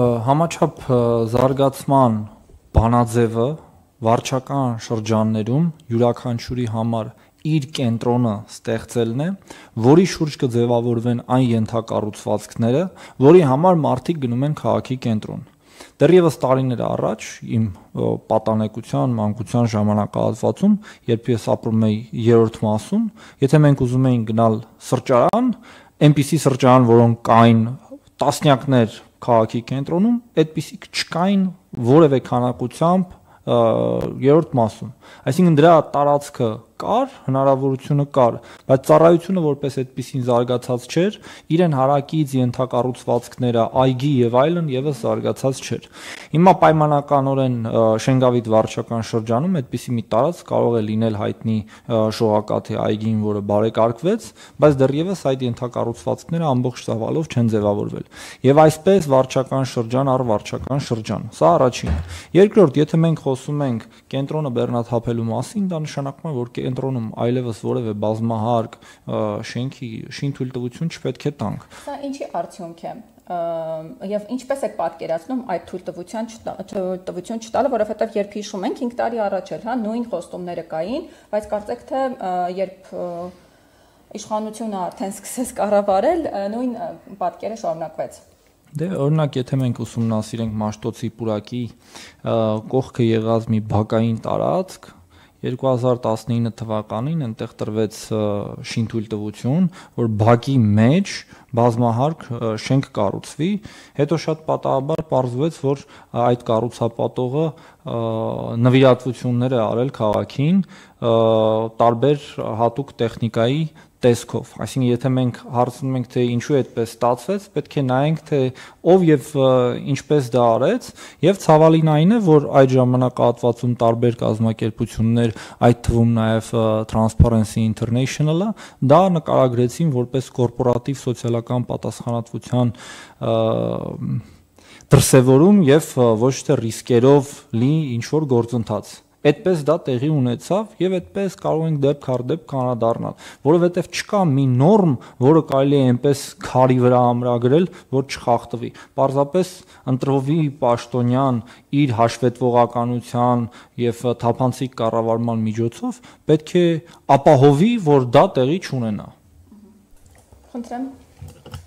Համաչափ զարգացման բանաձևը վարչական շրջաններում յուրաքանչյուրի համար իր կենտրոնը ստեղծելն է, որի շուրջ կձևավորվեն այն ենթակառուցվածքները, որի համար մարդիկ գնում են քաղաքի կենտրոն։ Դեռևս տարիներ առաջ իմ պատանեկության, մանկության ժամանակահատվածում, երբ ես ապրում էի երրորդ մասում, եթե մենք ուզում էինք գնալ սրճարան, այնպիսի սրճարան, որոնք կային տասնյակներ քաղաքի կենտրոնում այդպիսիք չկային որևէ քանակությամբ երրորդ մասում։ Այսինքն դրա տարածքը կար, հնարավորությունը կար, բայց ծառայությունը որպես այդպեսին զարգացած չէր, իրեն հարակից յենթակառուցվածքները, այգի եւ այլն եւս զարգացած չէր։ Հիմա պայմանականորեն Շենգավիթ վարչական շրջանում այդպիսի մի տարածք կարող է լինել հայտնի շողակաթի այգին, որը բարեկարգվեց, բայց դեռևս այդ յենթակառուցվածքները ամբողջ ծավալով չեն ձևավորվել։ Եվ այսպես վարչական շրջան առ վարչական շրջան։ Սա առաջինը։ Երկրորդ, եթե մենք խոսում ենք կենտրոնը բեռնաթափելու մասին, դա նշանակում է, որ կենտրոնում այլևս որևէ բազմահարկ շենքի շինթույլտվություն չպետք է տանք։ Սա ինչի արդյունք է եւ ինչպես եք պատկերացնում այդ թույլտվության թույլտվություն չտալը, որովհետեւ երբ հիշում ենք 5 տարի առաջ էլ, հա, նույն խոստումները կային, բայց կարծեք թե երբ իշխանությունը արդեն սկսեց կառավարել, նույն պատկերը շարունակվեց։ Դե օրինակ, եթե մենք ուսումնասիրենք Մաշտոցի Պուրակի կողքը եղած մի բակային տարածք, 2019 թվականին այնտեղ տրվեց շինթույլ տվություն, որ բակի մեջ բազմահարկ շենք կառուցվի, հետո շատ պատահաբար պարզվեց, որ այդ կառուցապատողը նվիրատվություններ է արել քաղաքին տարբեր հատուկ տեխնիկայի տեսքով։ Այսինքն եթե մենք հարցնում ենք թե ինչու այդպես ստացվեց, պետք է նայենք թե ով եւ ինչպես դա արեց եւ ցավալին այն է, որ այդ ժամանակահատվածում տարբեր կազմակերպություններ, այդ թվում նաեւ Transparency International-ը դա նկարագրեցին որպես կորպորատիվ սոցիալական պատասխանատվության դրսևորում եւ ոչ թե ռիսկերով լի ինչ որ գործընթաց։ Այդպես դա տեղի ունեցավ եւ այդպես կարող ենք դեպք առ դեպք կանադառնալ, որովհետեւ չկա մի նորմ, որը կարելի է այնպես քարի վրա ամրագրել, որ չխախտվի։ Պարզապես ընտրովի Պաշտոնյան իր հաշվետվողականության եւ թափանցիկ կառավարման միջոցով պետք է ապահովի, որ դա տեղի չունենա։ Խնդրեմ